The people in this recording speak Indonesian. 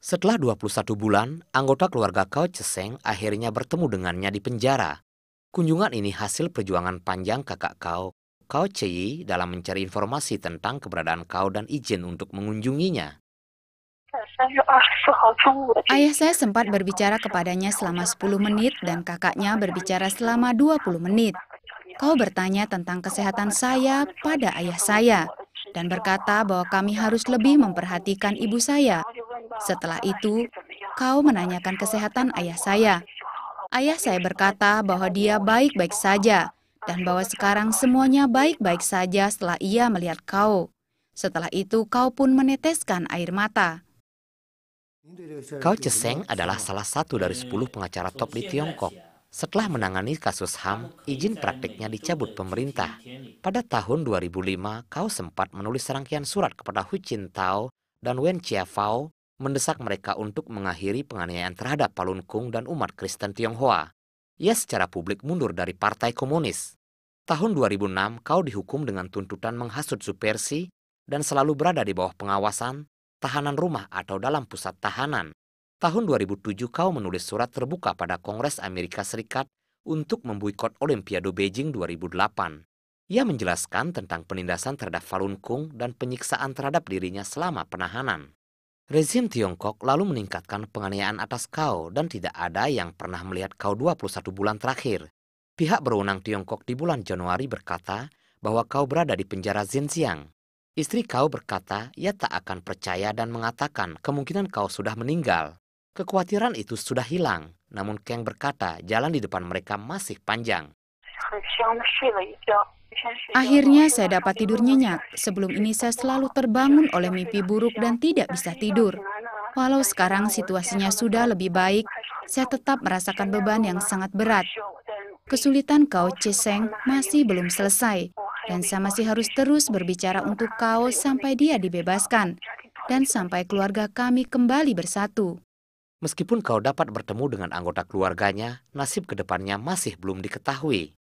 Setelah 21 bulan, anggota keluarga kau Ceseng akhirnya bertemu dengannya di penjara. Kunjungan ini hasil perjuangan panjang kakak kau, kau Cheyi dalam mencari informasi tentang keberadaan kau dan izin untuk mengunjunginya. Ayah saya sempat berbicara kepadanya selama 10 menit dan kakaknya berbicara selama 20 menit. Kau bertanya tentang kesehatan saya pada ayah saya dan berkata bahwa kami harus lebih memperhatikan ibu saya setelah itu, kau menanyakan kesehatan ayah saya. Ayah saya berkata bahwa dia baik-baik saja dan bahwa sekarang semuanya baik-baik saja setelah ia melihat kau. Setelah itu, kau pun meneteskan air mata. Kau ceseng adalah salah satu dari sepuluh pengacara top di Tiongkok. Setelah menangani kasus HAM, izin praktiknya dicabut pemerintah. Pada tahun 2005, kau sempat menulis rangkaian surat kepada Hu Jintao dan Wen Chiafao mendesak mereka untuk mengakhiri penganiayaan terhadap Falun Gong dan umat Kristen Tionghoa. Ia secara publik mundur dari Partai Komunis. Tahun 2006, kau dihukum dengan tuntutan menghasut supersi dan selalu berada di bawah pengawasan, tahanan rumah atau dalam pusat tahanan. Tahun 2007 kau menulis surat terbuka pada Kongres Amerika Serikat untuk memboikot Olimpiade Beijing 2008. Ia menjelaskan tentang penindasan terhadap Falun Gong dan penyiksaan terhadap dirinya selama penahanan. Rezim Tiongkok lalu meningkatkan penganiayaan atas Kau dan tidak ada yang pernah melihat Kau 21 bulan terakhir. Pihak berwenang Tiongkok di bulan Januari berkata bahwa Kau berada di penjara Xinjiang. Istri Kau berkata ia tak akan percaya dan mengatakan kemungkinan Kau sudah meninggal. Kekhawatiran itu sudah hilang, namun Kang berkata jalan di depan mereka masih panjang. Akhirnya saya dapat tidur nyenyak. Sebelum ini saya selalu terbangun oleh mimpi buruk dan tidak bisa tidur. Walau sekarang situasinya sudah lebih baik, saya tetap merasakan beban yang sangat berat. Kesulitan kau, Ceseng, masih belum selesai. Dan saya masih harus terus berbicara untuk kau sampai dia dibebaskan. Dan sampai keluarga kami kembali bersatu. Meskipun kau dapat bertemu dengan anggota keluarganya, nasib kedepannya masih belum diketahui.